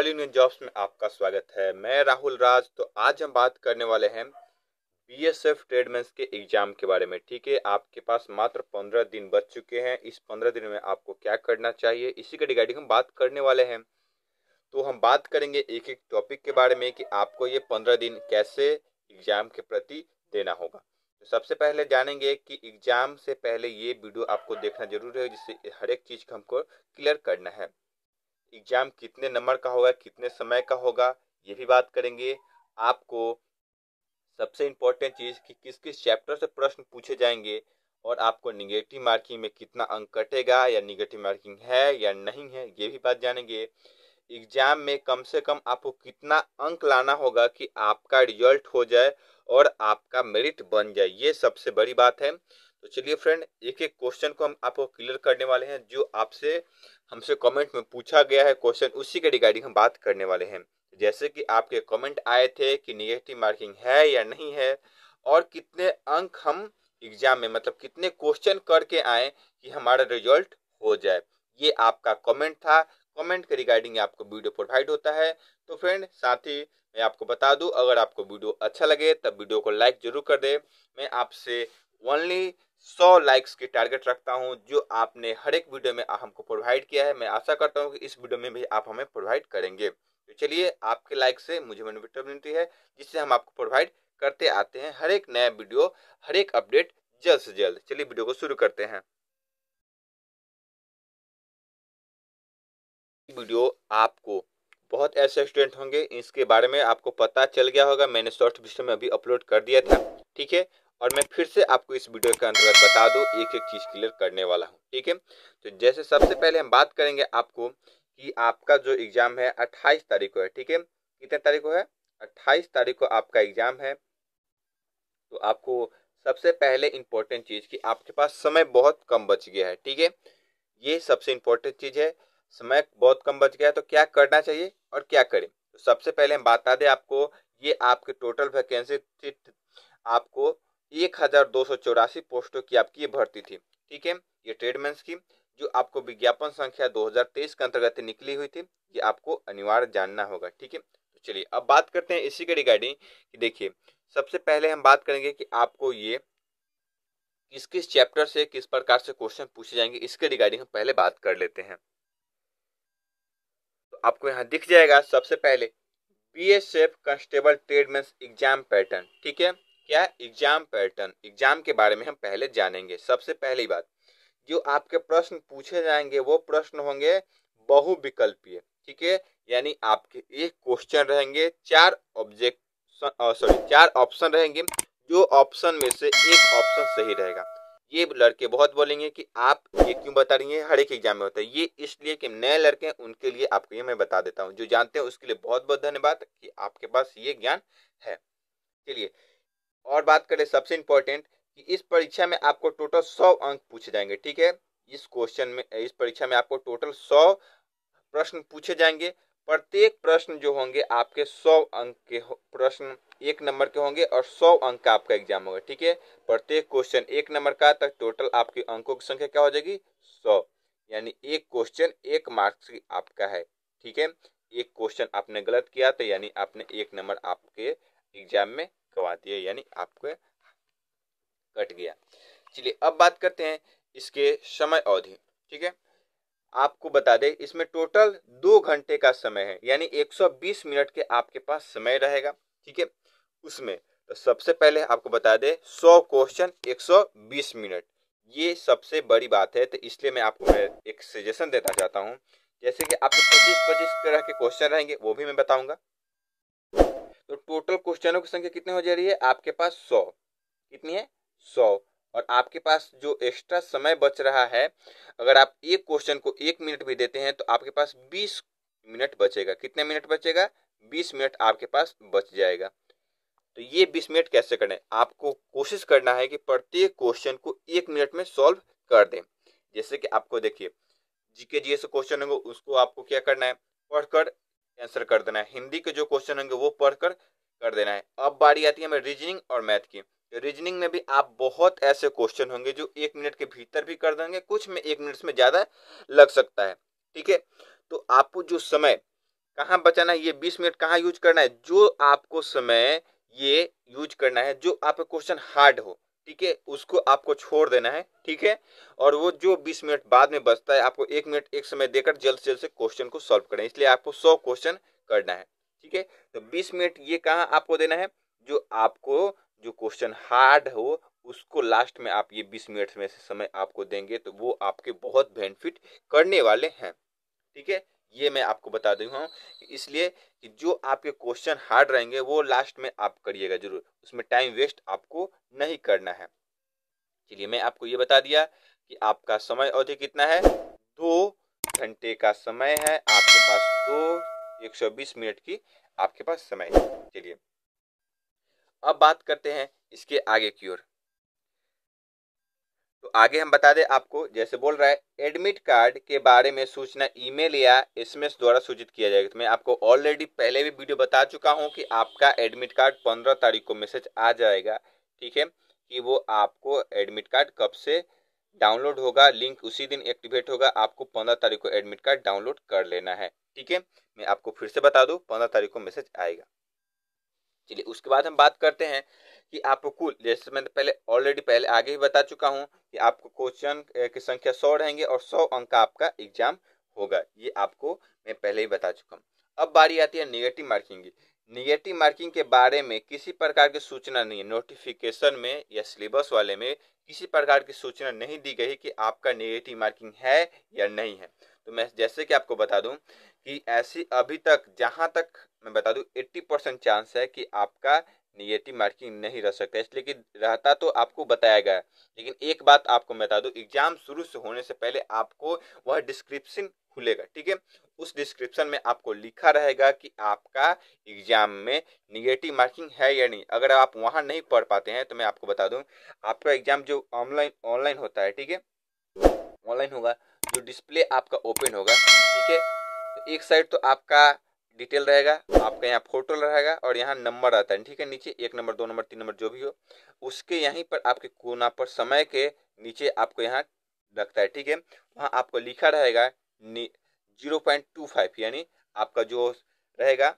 all Indian jobs में आपका स्वागत है मैं राहुल राज तो आज हम बात करने वाले हैं बी एस एफ ट्रेडमेंस के एग्ज़ाम के बारे में ठीक है आपके पास मात्र पंद्रह दिन बच चुके हैं इस पंद्रह दिन में आपको क्या करना चाहिए इसी के रिगार्डिंग हम बात करने वाले हैं तो हम बात करेंगे एक एक टॉपिक के बारे में कि आपको ये पंद्रह दिन कैसे एग्ज़ाम के प्रति देना होगा तो सबसे पहले जानेंगे कि एग्ज़ाम से पहले ये वीडियो आपको देखना जरूरी है जिससे हर एक चीज़ का हमको क्लियर करना है एग्ज़ाम कितने नंबर का होगा कितने समय का होगा ये भी बात करेंगे आपको सबसे इम्पोर्टेंट चीज़ कि किस किस चैप्टर से प्रश्न पूछे जाएंगे और आपको निगेटिव मार्किंग में कितना अंक कटेगा या निगेटिव मार्किंग है या नहीं है ये भी बात जानेंगे एग्ज़ाम में कम से कम आपको कितना अंक लाना होगा कि आपका रिजल्ट हो जाए और आपका मेरिट बन जाए ये सबसे बड़ी बात है तो चलिए फ्रेंड एक एक क्वेश्चन को हम आपको क्लियर करने वाले हैं जो आपसे हमसे कमेंट में पूछा गया है क्वेश्चन उसी के रिगार्डिंग हम बात करने वाले हैं जैसे कि आपके कमेंट आए थे कि निगेटिव मार्किंग है या नहीं है और कितने अंक हम एग्जाम में मतलब कितने क्वेश्चन करके आए कि हमारा रिजल्ट हो जाए ये आपका कमेंट था कमेंट के रिगार्डिंग आपको वीडियो प्रोवाइड होता है तो फ्रेंड साथ ही मैं आपको बता दूं अगर आपको वीडियो अच्छा लगे तब वीडियो को लाइक जरूर कर दे मैं आपसे ओनली सौ लाइक्स की टारगेट रखता हूँ जो आपने हर एक वीडियो में हमको प्रोवाइड किया है मैं आशा करता हूँ कि इस वीडियो में भी आप हमें प्रोवाइड करेंगे तो चलिए आपके लाइक से मुझे मोटिवेट मिलती है जिससे हम आपको प्रोवाइड करते आते हैं हर एक नया वीडियो हर एक अपडेट जल्द से जल्द चलिए वीडियो को शुरू करते हैं वीडियो आपको बहुत ऐसे स्टूडेंट होंगे इसके बारे में आपको पता चल गया होगा मैंने शॉर्ट वीडियो में अभी अपलोड कर दिया था ठीक है और मैं फिर से आपको इस वीडियो के अंतर्गत बता दूँ एक एक चीज़ क्लियर करने वाला हूँ ठीक है तो जैसे सबसे पहले हम बात करेंगे आपको कि आपका जो एग्ज़ाम है अट्ठाईस तारीख को है ठीक है कितने तारीख को है अट्ठाईस तारीख को आपका एग्ज़ाम है तो आपको सबसे पहले इम्पोर्टेंट चीज़ कि आपके पास समय बहुत कम बच गया है ठीक है ये सबसे इम्पोर्टेंट चीज़ है समय बहुत कम बच गया है तो क्या करना चाहिए और क्या करें तो सबसे पहले हम बता दें आपको ये आपके टोटल वैकेंसी आपको एक हज़ार दो सौ चौरासी पोस्टों की आपकी ये भर्ती थी ठीक है ये ट्रेडमेंस की जो आपको विज्ञापन संख्या 2023 के अंतर्गत निकली हुई थी ये आपको अनिवार्य जानना होगा ठीक है तो चलिए अब बात करते हैं इसी के रिगार्डिंग कि देखिए सबसे पहले हम बात करेंगे कि आपको ये किस किस चैप्टर से किस प्रकार से क्वेश्चन पूछे जाएंगे इसके रिगार्डिंग हम पहले बात कर लेते हैं तो आपको यहाँ दिख जाएगा सबसे पहले B S F constable tradesmen exam pattern ठीक है क्या एग्जाम पैटर्न एग्जाम के बारे में हम पहले जानेंगे सबसे पहली बात जो आपके प्रश्न पूछे जाएंगे वो प्रश्न होंगे बहुविकल्पीय ठीक है यानी आपके एक क्वेश्चन रहेंगे चार ऑब्जेक्ट सॉरी चार ऑप्शन रहेंगे जो ऑप्शन में से एक ऑप्शन सही रहेगा ये लड़के बहुत बोलेंगे कि आप ये क्यों बता रही हैं हर एक एग्जाम में होता है ये इसलिए कि नए लड़के हैं उनके लिए आपको ये मैं बता देता हूँ जो जानते हैं उसके लिए बहुत बहुत धन्यवाद कि आपके पास ये ज्ञान है चलिए और बात करें सबसे इम्पोर्टेंट कि इस परीक्षा में आपको टोटल सौ अंक पूछे जाएंगे ठीक है इस क्वेश्चन में इस परीक्षा में आपको टोटल सौ प्रश्न पूछे जाएंगे प्रत्येक प्रश्न जो होंगे आपके सौ अंक के प्रश्न एक नंबर के होंगे और सौ अंक का आपका एग्जाम होगा ठीक है प्रत्येक क्वेश्चन एक नंबर का तक टोटल आपके अंकों की संख्या क्या हो जाएगी सौ यानी एक क्वेश्चन एक मार्क्स आपका है ठीक है एक क्वेश्चन आपने गलत किया तो यानी आपने एक नंबर आपके एग्जाम में गवा दिए यानी आपके कट गया चलिए अब बात करते हैं इसके समय अवधि ठीक है आपको बता दें इसमें टोटल दो घंटे का समय है यानी 120 मिनट के आपके पास समय रहेगा ठीक है उसमें तो सबसे पहले आपको बता दें 100 क्वेश्चन 120 मिनट ये सबसे बड़ी बात है तो इसलिए मैं आपको मैं एक सजेशन देना चाहता हूँ जैसे कि आपके पच्चीस पच्चीस तरह के क्वेश्चन रहेंगे वो भी मैं बताऊँगा तो टोटल क्वेश्चनों की संख्या कितनी हो जा रही है आपके पास सौ कितनी है सौ और आपके पास जो एक्स्ट्रा समय बच रहा है अगर आप एक क्वेश्चन को एक मिनट भी देते हैं तो आपके पास बीस मिनट बचेगा कितने मिनट बचेगा बीस मिनट आपके पास बच जाएगा तो ये बीस मिनट कैसे करना है आपको कोशिश करना है कि प्रत्येक क्वेश्चन को एक मिनट में सॉल्व कर दें जैसे कि आपको देखिए जीके जीएस क्वेश्चन होगा उसको आपको क्या करना है पढ़कर आंसर कर देना है हिंदी के जो क्वेश्चन होंगे वो पढ़कर कर देना है अब बारी आती है हमें रीजनिंग और मैथ की रीजनिंग में भी आप बहुत ऐसे क्वेश्चन होंगे जो एक मिनट के भीतर भी कर देंगे कुछ में एक मिनट में ज़्यादा लग सकता है ठीक है तो आपको जो समय कहाँ बचाना है ये बीस मिनट कहाँ यूज करना है जो आपको समय ये यूज करना है जो आपका क्वेश्चन हार्ड हो ठीक है उसको आपको छोड़ देना है ठीक है और वो जो 20 मिनट बाद में बचता है आपको एक मिनट एक समय देकर जल्द से जल्द से क्वेश्चन को सॉल्व करें इसलिए आपको 100 क्वेश्चन करना है ठीक है तो 20 मिनट ये कहाँ आपको देना है जो आपको जो क्वेश्चन हार्ड हो उसको लास्ट में आप ये 20 मिनट में से समय आपको देंगे तो वो आपके बहुत बेनिफिट करने वाले हैं ठीक है ये मैं आपको बता दूँ हूँ इसलिए कि जो आपके क्वेश्चन हार्ड रहेंगे वो लास्ट में आप करिएगा जरूर उसमें टाइम वेस्ट आपको नहीं करना है चलिए मैं आपको ये बता दिया कि आपका समय अवधि कितना है दो घंटे का समय है आपके पास दो एक सौ बीस मिनट की आपके पास समय है चलिए अब बात करते हैं इसके आगे की ओर आगे हम बता दें आपको जैसे बोल रहा है एडमिट कार्ड के बारे में सूचना ईमेल या एसएमएस द्वारा सूचित किया जाएगा तो मैं आपको ऑलरेडी पहले भी वीडियो बता चुका हूं कि आपका एडमिट कार्ड पंद्रह तारीख को मैसेज आ जाएगा ठीक है कि वो आपको एडमिट कार्ड कब से डाउनलोड होगा लिंक उसी दिन एक्टिवेट होगा आपको पंद्रह तारीख को एडमिट कार्ड डाउनलोड कर लेना है ठीक है मैं आपको फिर से बता दूँ पंद्रह तारीख को मैसेज आएगा चलिए उसके बाद हम बात करते हैं कि आपको कुल जैसे मैं पहले ऑलरेडी पहले आगे ही बता चुका हूँ कि आपको क्वेश्चन की संख्या सौ रहेंगे और सौ अंक का आपका एग्जाम होगा ये आपको मैं पहले ही बता चुका हूँ अब बारी आती है निगेटिव मार्किंग की निगेटिव मार्किंग के बारे में किसी प्रकार की सूचना नहीं है नोटिफिकेशन में या सिलेबस वाले में किसी प्रकार की सूचना नहीं दी गई कि आपका निगेटिव मार्किंग है या नहीं है तो मैं जैसे कि आपको बता दूं कि ऐसी अभी तक जहां तक मैं बता दूं 80 परसेंट चांस है कि आपका निगेटिव मार्किंग नहीं रह सकता इसलिए कि रहता तो आपको बताया गया लेकिन एक बात आपको मैं बता दूँ एग्जाम शुरू से होने से पहले आपको वह डिस्क्रिप्शन खुलेगा ठीक है उस डिस्क्रिप्शन में आपको लिखा रहेगा कि आपका एग्जाम में निगेटिव मार्किंग है या नहीं अगर आप वहाँ नहीं पढ़ पाते हैं तो मैं आपको बता दूँ आपका एग्जाम जो ऑनलाइन ऑनलाइन होता है ठीक है ऑनलाइन होगा जो डिस्प्ले आपका ओपन होगा ठीक है तो एक साइड तो आपका डिटेल रहेगा आपका यहाँ फोटो रहेगा और यहाँ नंबर आता है ठीक है नीचे एक नंबर दो नंबर तीन नंबर जो भी हो उसके यहीं पर आपके कोना पर समय के नीचे आपको यहाँ रखता है ठीक है वहाँ आपको लिखा रहेगा जीरो पॉइंट टू फाइव यानी आपका जो रहेगा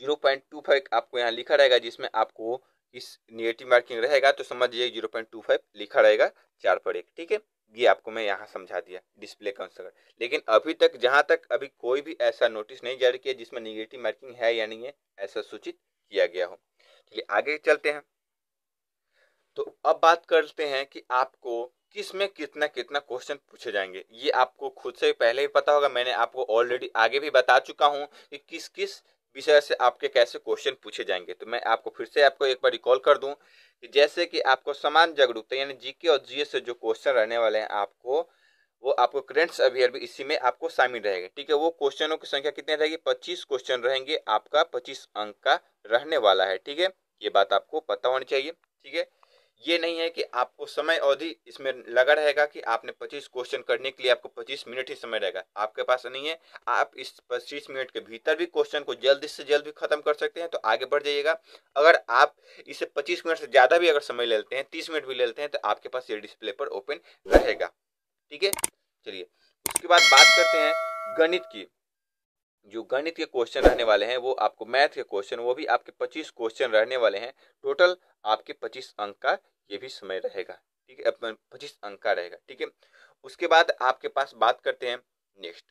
जीरो पॉइंट टू फाइव आपको यहाँ लिखा रहेगा जिसमें आपको इस निगेटिव मार्किंग रहेगा तो समझ लीजिए जीरो पॉइंट टू फाइव लिखा रहेगा चार पर एक ठीक है ये आपको मैं यहाँ समझा दिया डिस्प्ले कंस्ट्रक्टर लेकिन अभी तक जहाँ तक अभी कोई भी ऐसा नोटिस नहीं जारी किया जिसमें निगेटिव मार्किंग है या नहीं है ऐसा सूचित किया गया हो चलिए आगे चलते हैं तो अब बात करते हैं कि आपको किस में कितना कितना क्वेश्चन पूछे जाएंगे ये आपको खुद से पहले ही पता होगा मैंने आपको ऑलरेडी आगे भी बता चुका हूँ कि किस किस विषय से आपके कैसे क्वेश्चन पूछे जाएंगे तो मैं आपको फिर से आपको एक बार रिकॉल कर दूं कि जैसे कि आपको समान जागरूकता यानी जीके और जीएस से जो क्वेश्चन रहने वाले हैं आपको वो आपको करेंट्स अभियर भी इसी में आपको शामिल रहेगा ठीक है वो क्वेश्चनों की संख्या कितनी रहेगी पच्चीस क्वेश्चन रहेंगे आपका पच्चीस अंक का रहने वाला है ठीक है ये बात आपको पता होनी चाहिए ठीक है ये नहीं है कि आपको समय अवधि इसमें लगा रहेगा कि आपने 25 क्वेश्चन करने के लिए आपको 25 मिनट ही समय रहेगा आपके पास नहीं है आप इस 25 मिनट के भीतर भी क्वेश्चन को जल्दी से जल्द भी खत्म कर सकते हैं तो आगे बढ़ जाइएगा अगर आप इसे 25 मिनट से ज़्यादा भी अगर समय लेते हैं तीस मिनट भी ले लेते हैं तो आपके पास ये डिस्प्ले पर ओपन रहेगा ठीक है चलिए उसके बाद बात करते हैं गणित की जो गणित के क्वेश्चन रहने वाले हैं वो आपको मैथ के क्वेश्चन वो भी आपके 25 क्वेश्चन रहने वाले हैं टोटल आपके 25 अंक का ये भी समय रहेगा ठीक है पच्चीस अंक का रहेगा ठीक है उसके बाद आपके पास बात करते हैं नेक्स्ट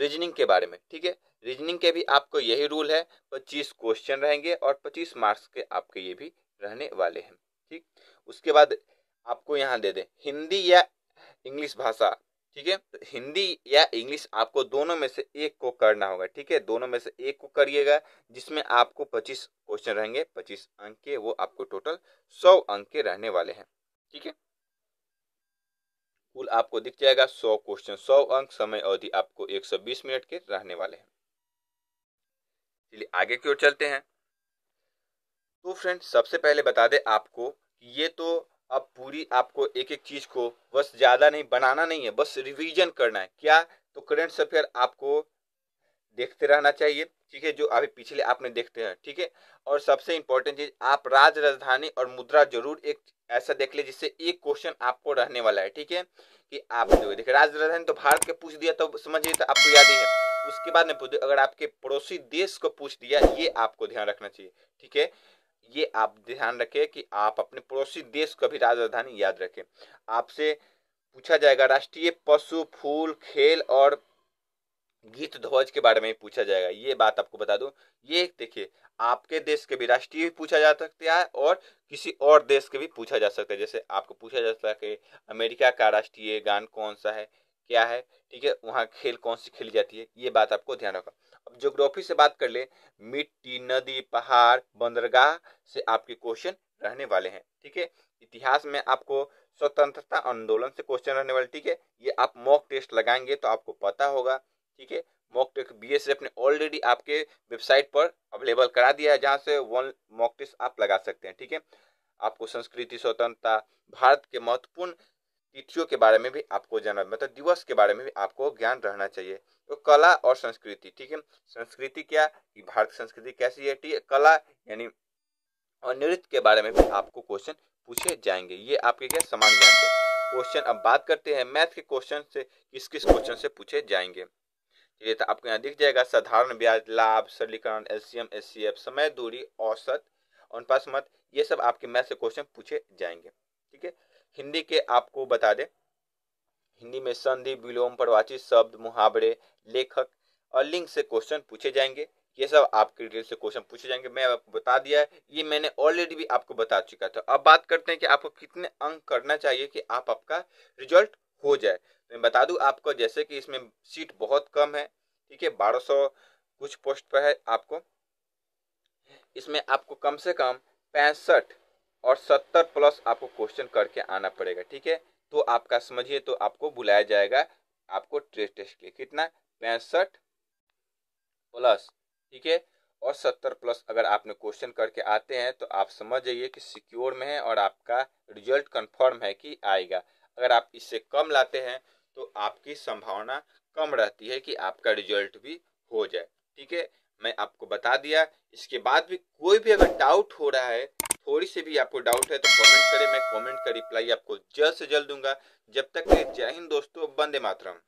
रीजनिंग के बारे में ठीक है रीजनिंग के भी आपको यही रूल है पच्चीस क्वेश्चन रहेंगे और पच्चीस मार्क्स के आपके ये भी रहने वाले हैं ठीक उसके बाद आपको यहाँ दे दें हिंदी या इंग्लिश भाषा ठीक है तो हिंदी या इंग्लिश आपको दोनों में से एक को करना होगा ठीक है दोनों में से एक को करिएगा जिसमें आपको 25 क्वेश्चन रहेंगे 25 अंक के वो आपको टोटल 100 अंक के रहने वाले हैं ठीक है कुल आपको दिख जाएगा 100 क्वेश्चन 100 अंक समय अवधि आपको 120 मिनट के रहने वाले हैं चलिए आगे की ओर चलते हैं तो फ्रेंड सबसे पहले बता दे आपको ये तो अब पूरी आपको एक एक चीज़ को बस ज़्यादा नहीं बनाना नहीं है बस रिवीजन करना है क्या तो करंट अफेयर आपको देखते रहना चाहिए ठीक है जो अभी पिछले आपने देखते हैं ठीक है और सबसे इम्पोर्टेंट चीज़ आप राज राजधानी और मुद्रा जरूर एक ऐसा देख ले जिससे एक क्वेश्चन आपको रहने वाला है ठीक है कि आप जो देखिए राज राजधानी तो भारत के पूछ दिया तो समझिए तो आपको याद ही है उसके बाद में पूछ अगर आपके पड़ोसी देश को पूछ दिया ये आपको ध्यान रखना चाहिए ठीक है ये आप ध्यान रखें कि आप अपने पड़ोसी देश का भी राजधानी याद रखें आपसे पूछा जाएगा राष्ट्रीय पशु फूल खेल और गीत ध्वज के बारे में पूछा जाएगा ये बात आपको बता दूं ये देखिए आपके देश के भी राष्ट्रीय भी पूछा जा सकता है और किसी और देश के भी पूछा जा सकता है जैसे आपको पूछा जा सकता है कि अमेरिका का राष्ट्रीय गान कौन सा है क्या है ठीक है वहाँ खेल कौन सी खेली जाती है ये बात आपको ध्यान रखना अब से बात कर ले मिट्टी नदी पहाड़ बंदरगाह से आपके क्वेश्चन रहने वाले हैं ठीक है इतिहास में आपको स्वतंत्रता आंदोलन से क्वेश्चन रहने वाले ठीक है ये आप मॉक टेस्ट लगाएंगे तो आपको पता होगा ठीक है mock test B S F ने ऑलरेडी आपके वेबसाइट पर अवेलेबल करा दिया है जहाँ से वन मॉक टेस्ट आप लगा सकते हैं ठीक है आपको संस्कृति स्वतंत्रता भारत के महत्वपूर्ण तिथियों के बारे में भी आपको जाना मतलब दिवस के बारे में भी आपको ज्ञान रहना चाहिए तो कला और संस्कृति ठीक है संस्कृति क्या कि भारत की संस्कृति कैसी है ठीक है कला यानी और नृत्य के बारे में भी आपको क्वेश्चन पूछे जाएंगे ये आपके क्या समान ज्ञान से क्वेश्चन अब बात करते हैं मैथ के क्वेश्चन से किस किस क्वेश्चन से पूछे जाएंगे ये तो आपको यहाँ दिख जाएगा साधारण ब्याज लाभ सरलीकरण एलसीएम एससीएफ समय दूरी औसत अनुपात मत ये सब आपके मैथ से क्वेश्चन पूछे जाएंगे ठीक है हिंदी के आपको बता दें हिंदी में संधि विलोम प्रवाचित शब्द मुहावरे लेखक और लिंक से क्वेश्चन पूछे जाएंगे ये सब आपके डिटेल से क्वेश्चन पूछे जाएंगे मैं आपको बता दिया है ये मैंने ऑलरेडी भी आपको बता चुका था अब बात करते हैं कि आपको कितने अंक करना चाहिए कि आप आपका रिजल्ट हो जाए तो मैं बता दूं आपको जैसे कि इसमें सीट बहुत कम है ठीक है बारह सौ कुछ पोस्ट पर है आपको इसमें आपको कम से कम पैंसठ और सत्तर प्लस आपको क्वेश्चन करके आना पड़ेगा ठीक है तो आपका समझिए तो आपको बुलाया जाएगा आपको ट्रेस टेस्ट के लिए कितना पैंसठ प्लस ठीक है और सत्तर प्लस अगर आपने क्वेश्चन करके आते हैं तो आप समझ जाइए कि सिक्योर में है और आपका रिजल्ट कंफर्म है कि आएगा अगर आप इससे कम लाते हैं तो आपकी संभावना कम रहती है कि आपका रिजल्ट भी हो जाए ठीक है मैं आपको बता दिया इसके बाद भी कोई भी अगर डाउट हो रहा है थोड़ी से भी आपको डाउट है तो कमेंट करें मैं कमेंट का रिप्लाई आपको जल्द से जल्द दूंगा जब तक के जय हिंद दोस्तों बंदे मातरम